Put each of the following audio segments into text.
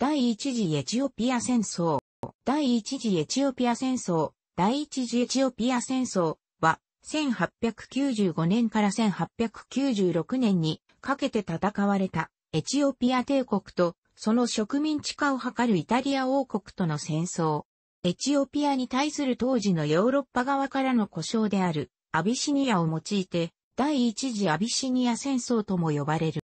第一次エチオピア戦争、第一次エチオピア戦争、第一次エチオピア戦争は、1895年から1896年にかけて戦われたエチオピア帝国とその植民地化を図るイタリア王国との戦争。エチオピアに対する当時のヨーロッパ側からの故障であるアビシニアを用いて第一次アビシニア戦争とも呼ばれる。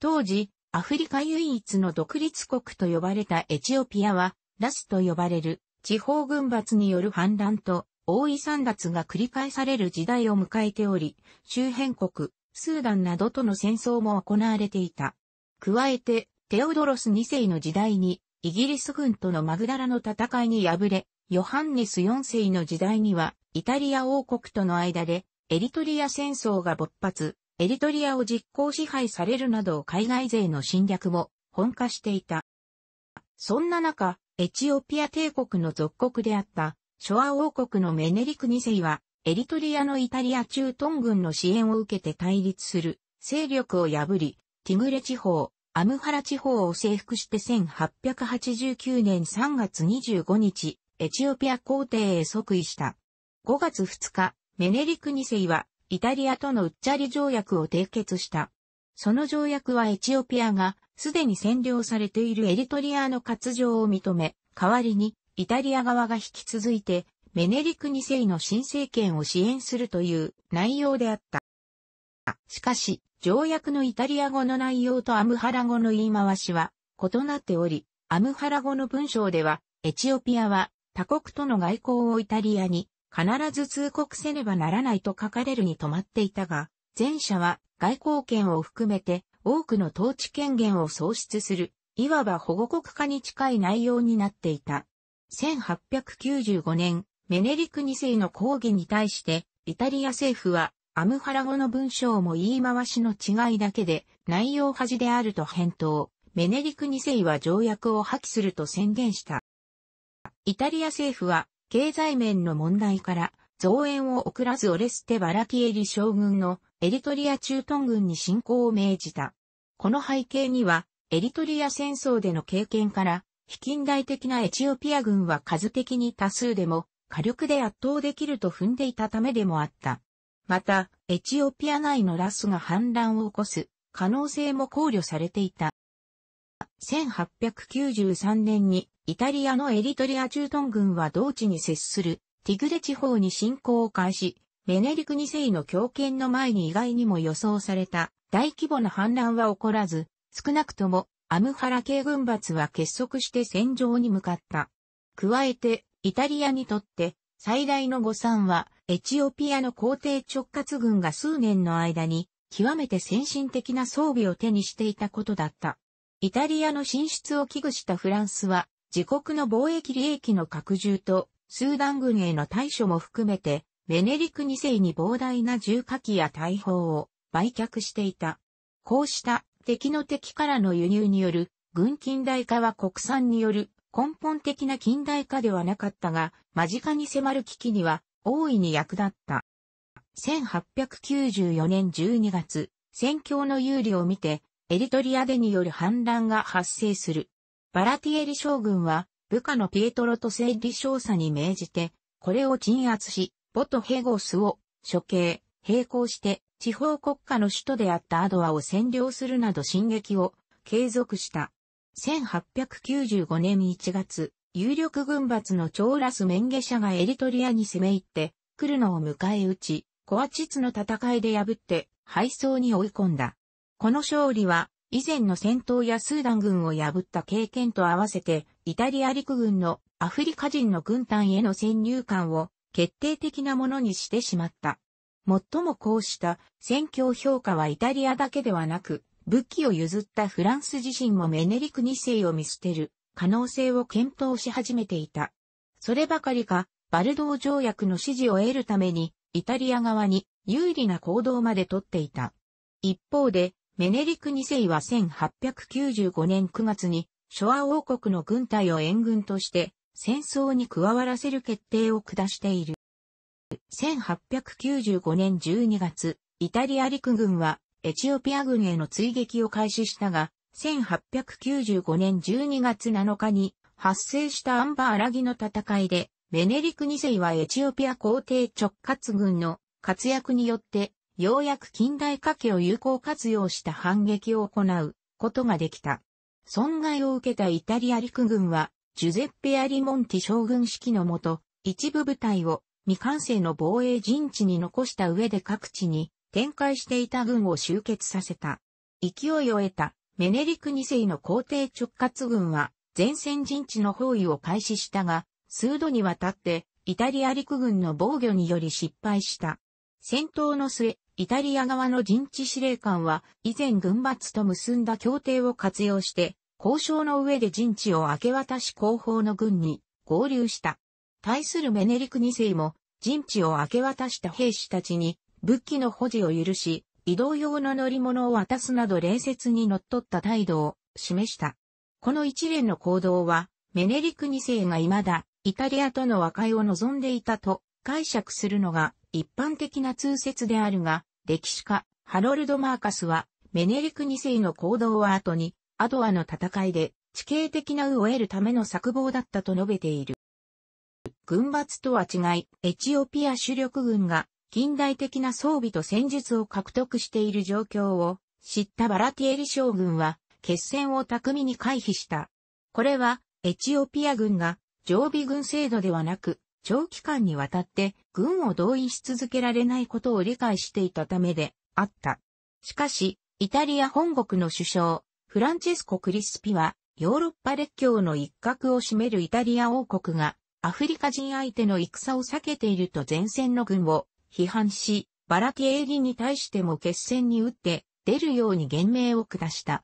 当時、アフリカ唯一の独立国と呼ばれたエチオピアは、ラスと呼ばれる地方軍閥による反乱と大井散奪が繰り返される時代を迎えており、周辺国、スーダンなどとの戦争も行われていた。加えて、テオドロス2世の時代に、イギリス軍とのマグダラの戦いに敗れ、ヨハンネス4世の時代には、イタリア王国との間で、エリトリア戦争が勃発、エリトリアを実効支配されるなど海外勢の侵略も本化していた。そんな中、エチオピア帝国の属国であったショア王国のメネリク二世は、エリトリアのイタリア中東軍の支援を受けて対立する勢力を破り、ティグレ地方、アムハラ地方を征服して1889年3月25日、エチオピア皇帝へ即位した。5月2日、メネリク2世はイタリアとのうっちゃり条約を締結した。その条約はエチオピアがすでに占領されているエリトリアの割譲を認め、代わりにイタリア側が引き続いてメネリク2世の新政権を支援するという内容であった。しかし、条約のイタリア語の内容とアムハラ語の言い回しは異なっており、アムハラ語の文章では、エチオピアは他国との外交をイタリアに必ず通告せねばならないと書かれるに止まっていたが、前者は外交権を含めて多くの統治権限を喪失する、いわば保護国化に近い内容になっていた。1895年、メネリク2世の抗議に対して、イタリア政府は、アムハラ語の文章も言い回しの違いだけで、内容恥であると返答。メネリク2世は条約を破棄すると宣言した。イタリア政府は、経済面の問題から、増援を送らずオレステ・バラティエリ将軍のエリトリア駐屯軍に侵攻を命じた。この背景には、エリトリア戦争での経験から、非近代的なエチオピア軍は数的に多数でも、火力で圧倒できると踏んでいたためでもあった。また、エチオピア内のラスが反乱を起こす可能性も考慮されていた。1893年にイタリアのエリトリア駐屯軍は同地に接するティグレ地方に侵攻を開始、メネリク2世の強権の前に意外にも予想された大規模な反乱は起こらず、少なくともアムハラ系軍閥は結束して戦場に向かった。加えて、イタリアにとって最大の誤算は、エチオピアの皇帝直轄軍が数年の間に、極めて先進的な装備を手にしていたことだった。イタリアの進出を危惧したフランスは、自国の貿易利益の拡充と、スーダン軍への対処も含めて、メネリク2世に膨大な重火器や大砲を売却していた。こうした敵の敵からの輸入による軍近代化は国産による根本的な近代化ではなかったが、間近に迫る危機には大いに役立った。1894年12月、戦況の有利を見て、エリトリアでによる反乱が発生する。バラティエリ将軍は、部下のピエトロとセイリ少佐に命じて、これを鎮圧し、ボトヘゴスを処刑、並行して、地方国家の首都であったアドアを占領するなど進撃を継続した。1895年1月、有力軍閥のチョーラス・メンゲ社がエリトリアに攻め入って、来るのを迎え撃ち、コアチツの戦いで破って、敗走に追い込んだ。この勝利は、以前の戦闘やスーダン軍を破った経験と合わせて、イタリア陸軍のアフリカ人の軍隊への先入観を決定的なものにしてしまった。最もこうした戦況評価はイタリアだけではなく、武器を譲ったフランス自身もメネリク2世を見捨てる可能性を検討し始めていた。そればかりか、バルドー条約の支持を得るために、イタリア側に有利な行動までとっていた。一方で、メネリク2世は1895年9月に、ョ和王国の軍隊を援軍として、戦争に加わらせる決定を下している。1895年12月、イタリア陸軍はエチオピア軍への追撃を開始したが、1895年12月7日に発生したアンバーラギの戦いで、メネリク2世はエチオピア皇帝直轄軍の活躍によってようやく近代化家を有効活用した反撃を行うことができた。損害を受けたイタリア陸軍は、ジュゼッペ・アリモンティ将軍指揮のもと、一部部隊を未完成の防衛陣地に残した上で各地に展開していた軍を集結させた。勢いを得たメネリク2世の皇帝直轄軍は前線陣地の包囲を開始したが、数度にわたってイタリア陸軍の防御により失敗した。戦闘の末、イタリア側の陣地司令官は、以前軍閥と結んだ協定を活用して、交渉の上で陣地を明け渡し後方の軍に合流した。対するメネリク2世も、陣地を明け渡した兵士たちに、武器の保持を許し、移動用の乗り物を渡すなど礼節に則っった態度を示した。この一連の行動は、メネリク2世が未だ、イタリアとの和解を望んでいたと解釈するのが一般的な通説であるが、歴史家、ハロルド・マーカスは、メネリク2世の行動は後に、アドアの戦いで、地形的な右を得るための策謀だったと述べている。軍閥とは違い、エチオピア主力軍が近代的な装備と戦術を獲得している状況を知ったバラティエリ将軍は決戦を巧みに回避した。これはエチオピア軍が常備軍制度ではなく長期間にわたって軍を動員し続けられないことを理解していたためであった。しかし、イタリア本国の首相、フランチェスコ・クリスピは、ヨーロッパ列強の一角を占めるイタリア王国が、アフリカ人相手の戦を避けていると前線の軍を批判し、バラティエーリに対しても決戦に打って出るように言命を下した。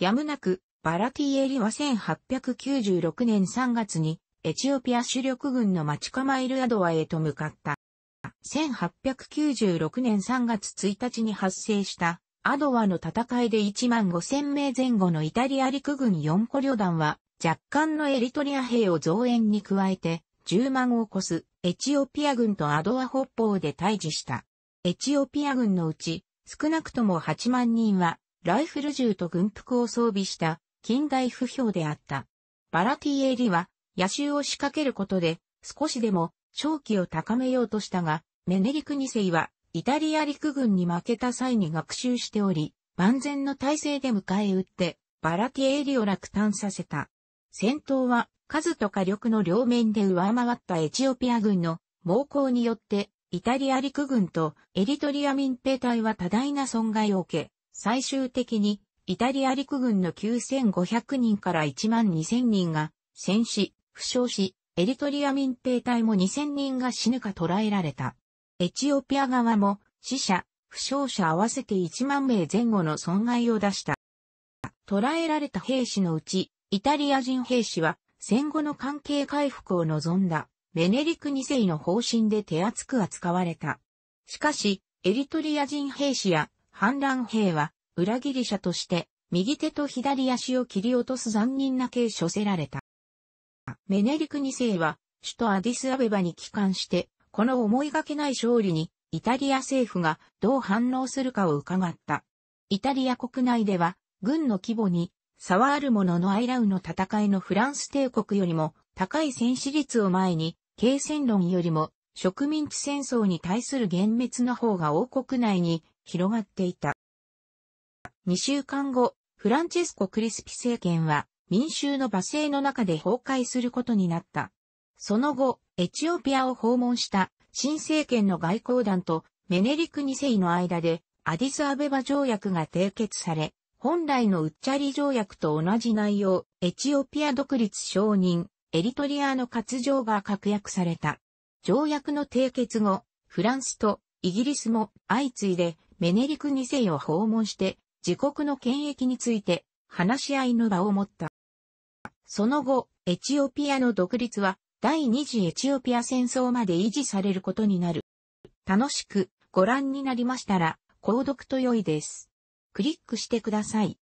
やむなく、バラティエーリは1896年3月にエチオピア主力軍の待ち構えるアドワへと向かった。1896年3月1日に発生したアドワの戦いで1万5000名前後のイタリア陸軍4個旅団は若干のエリトリア兵を増援に加えて10万を超すエチオピア軍とアドワ北方で対峙した。エチオピア軍のうち少なくとも8万人はライフル銃と軍服を装備した近代不評であった。バラティエリは野襲を仕掛けることで、少しでも勝機を高めようとしたが、メネリク二世は、イタリア陸軍に負けた際に学習しており、万全の体制で迎え撃って、バラティエーリを落胆させた。戦闘は、数と火力の両面で上回ったエチオピア軍の猛攻によって、イタリア陸軍とエリトリア民兵隊は多大な損害を受け、最終的にイタリア陸軍の9500人から1万2000人が戦死、負傷し、エリトリア民兵隊も2000人が死ぬか捕らえられた。エチオピア側も死者、負傷者合わせて1万名前後の損害を出した。捕らえられた兵士のうち、イタリア人兵士は戦後の関係回復を望んだベネリク2世の方針で手厚く扱われた。しかし、エリトリア人兵士や反乱兵は裏切り者として右手と左足を切り落とす残忍な刑処せられた。メネリク2世は、首都アディスアベバに帰還して、この思いがけない勝利に、イタリア政府がどう反応するかを伺った。イタリア国内では、軍の規模に、差はあるもののアイラウの戦いのフランス帝国よりも、高い戦死率を前に、継戦論よりも、植民地戦争に対する幻滅の方が王国内に広がっていた。2週間後、フランチェスコ・クリスピ政権は民衆の罵声の中で崩壊することになった。その後、エチオピアを訪問した新政権の外交団とメネリク2世の間でアディスアベバ条約が締結され、本来のウッチャリ条約と同じ内容、エチオピア独立承認、エリトリアの割譲が確約された。条約の締結後、フランスとイギリスも相次いでメネリク2世を訪問して自国の権益について話し合いの場を持った。その後、エチオピアの独立は第二次エチオピア戦争まで維持されることになる。楽しくご覧になりましたら、購読と良いです。クリックしてください。